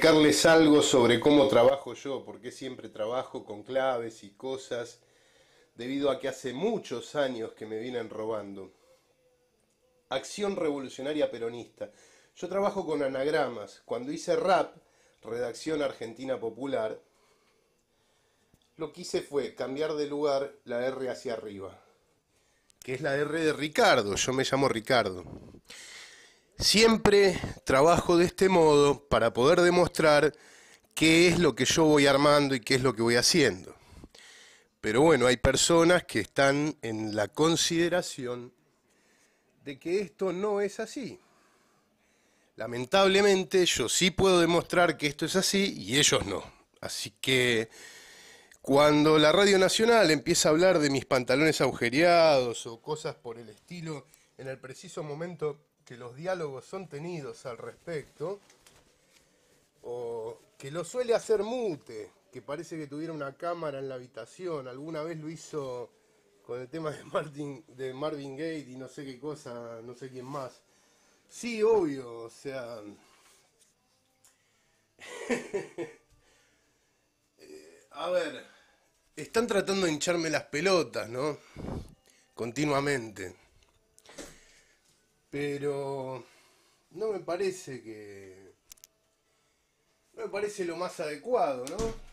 explicarles algo sobre cómo trabajo yo, porque siempre trabajo con claves y cosas, debido a que hace muchos años que me vienen robando. Acción Revolucionaria Peronista. Yo trabajo con anagramas. Cuando hice rap, Redacción Argentina Popular, lo que hice fue cambiar de lugar la R hacia arriba, que es la R de Ricardo. Yo me llamo Ricardo. Siempre trabajo de este modo para poder demostrar qué es lo que yo voy armando y qué es lo que voy haciendo. Pero bueno, hay personas que están en la consideración de que esto no es así. Lamentablemente yo sí puedo demostrar que esto es así y ellos no. Así que cuando la Radio Nacional empieza a hablar de mis pantalones agujereados o cosas por el estilo, en el preciso momento que los diálogos son tenidos al respecto, o que lo suele hacer Mute, que parece que tuviera una cámara en la habitación, alguna vez lo hizo con el tema de, Martin, de Marvin Gate y no sé qué cosa, no sé quién más. Sí, obvio, o sea... a ver, están tratando de hincharme las pelotas, ¿no? Continuamente. Pero no me parece que... No me parece lo más adecuado, ¿no?